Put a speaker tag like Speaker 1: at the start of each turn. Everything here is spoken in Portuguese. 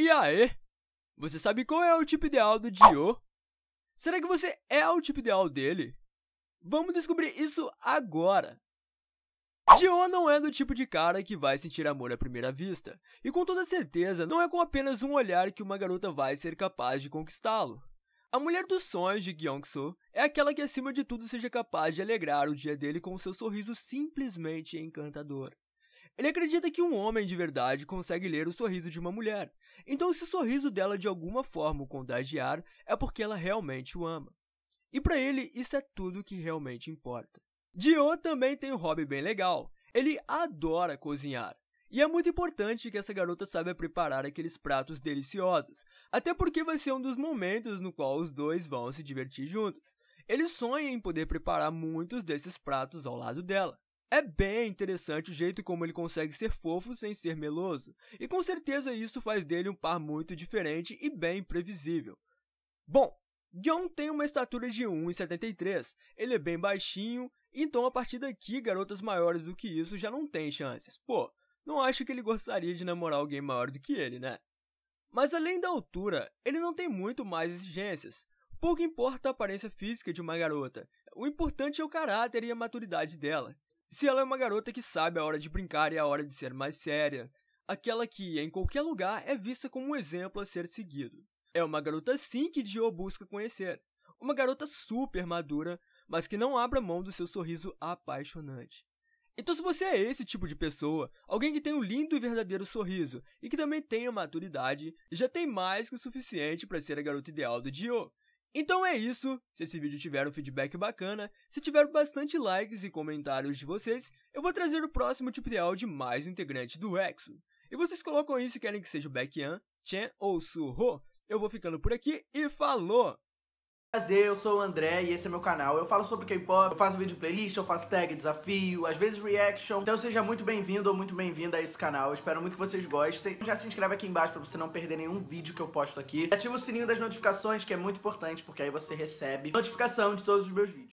Speaker 1: E aí? Você sabe qual é o tipo ideal do Dio? Será que você é o tipo ideal dele? Vamos descobrir isso agora! Dio não é do tipo de cara que vai sentir amor à primeira vista, e com toda certeza não é com apenas um olhar que uma garota vai ser capaz de conquistá-lo. A mulher dos sonhos de Gyeongso é aquela que acima de tudo seja capaz de alegrar o dia dele com seu sorriso simplesmente encantador. Ele acredita que um homem de verdade consegue ler o sorriso de uma mulher, então se o sorriso dela de alguma forma o contagiar, é porque ela realmente o ama. E para ele, isso é tudo que realmente importa. Dio também tem um hobby bem legal. Ele adora cozinhar. E é muito importante que essa garota saiba preparar aqueles pratos deliciosos, até porque vai ser um dos momentos no qual os dois vão se divertir juntos. Ele sonha em poder preparar muitos desses pratos ao lado dela. É bem interessante o jeito como ele consegue ser fofo sem ser meloso, e com certeza isso faz dele um par muito diferente e bem previsível. Bom, John tem uma estatura de 1,73, ele é bem baixinho, então a partir daqui garotas maiores do que isso já não têm chances. Pô, não acho que ele gostaria de namorar alguém maior do que ele, né? Mas além da altura, ele não tem muito mais exigências. Pouco importa a aparência física de uma garota, o importante é o caráter e a maturidade dela. Se ela é uma garota que sabe a hora de brincar e a hora de ser mais séria, aquela que, em qualquer lugar, é vista como um exemplo a ser seguido. É uma garota sim que Dio busca conhecer. Uma garota super madura, mas que não abra mão do seu sorriso apaixonante. Então, se você é esse tipo de pessoa, alguém que tem um lindo e verdadeiro sorriso e que também tenha maturidade, já tem mais que o suficiente para ser a garota ideal do Dio. Então é isso. Se esse vídeo tiver um feedback bacana, se tiver bastante likes e comentários de vocês, eu vou trazer o próximo tutorial de mais integrante do EXO. E vocês colocam isso se querem que seja o Baekhyun, Chen ou Suho. Eu vou ficando por aqui e falou! Prazer, eu
Speaker 2: sou o André e esse é meu canal. Eu falo sobre K-pop, eu faço vídeo playlist, eu faço tag, desafio, às vezes reaction. Então seja muito bem-vindo ou muito bem-vinda a esse canal. Eu espero muito que vocês gostem. Já se inscreve aqui embaixo pra você não perder nenhum vídeo que eu posto aqui. Ativa o sininho das notificações, que é muito importante, porque aí você recebe notificação de todos os meus vídeos.